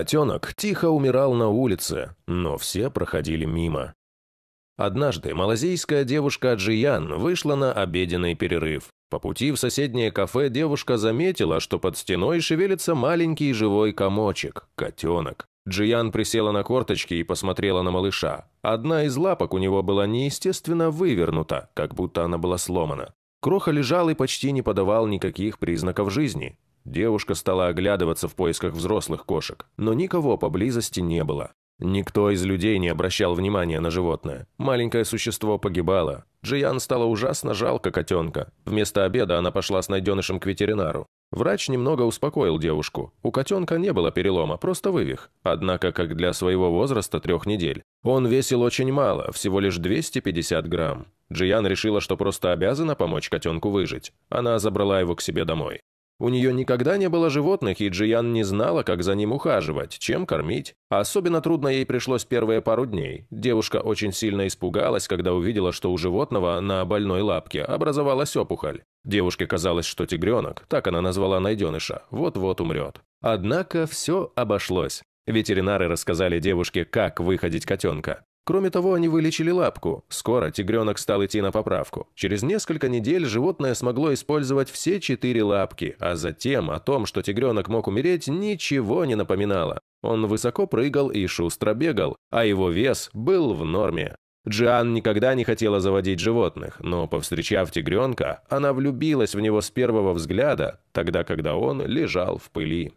Котенок тихо умирал на улице, но все проходили мимо. Однажды малазийская девушка Джиян вышла на обеденный перерыв. По пути в соседнее кафе девушка заметила, что под стеной шевелится маленький живой комочек – котенок. Джиян присела на корточки и посмотрела на малыша. Одна из лапок у него была неестественно вывернута, как будто она была сломана. Кроха лежал и почти не подавал никаких признаков жизни. Девушка стала оглядываться в поисках взрослых кошек, но никого поблизости не было. Никто из людей не обращал внимания на животное. Маленькое существо погибало. Джиян стала ужасно жалко котенка. Вместо обеда она пошла с найденышем к ветеринару. Врач немного успокоил девушку. У котенка не было перелома, просто вывих. Однако, как для своего возраста трех недель, он весил очень мало, всего лишь 250 грамм. Джиян решила, что просто обязана помочь котенку выжить. Она забрала его к себе домой. У нее никогда не было животных, и Джиян не знала, как за ним ухаживать, чем кормить. А особенно трудно ей пришлось первые пару дней. Девушка очень сильно испугалась, когда увидела, что у животного на больной лапке образовалась опухоль. Девушке казалось, что тигренок, так она назвала найденыша, вот-вот умрет. Однако все обошлось. Ветеринары рассказали девушке, как выходить котенка. Кроме того, они вылечили лапку. Скоро тигренок стал идти на поправку. Через несколько недель животное смогло использовать все четыре лапки, а затем о том, что тигренок мог умереть, ничего не напоминало. Он высоко прыгал и шустро бегал, а его вес был в норме. Джиан никогда не хотела заводить животных, но, повстречав тигренка, она влюбилась в него с первого взгляда, тогда, когда он лежал в пыли.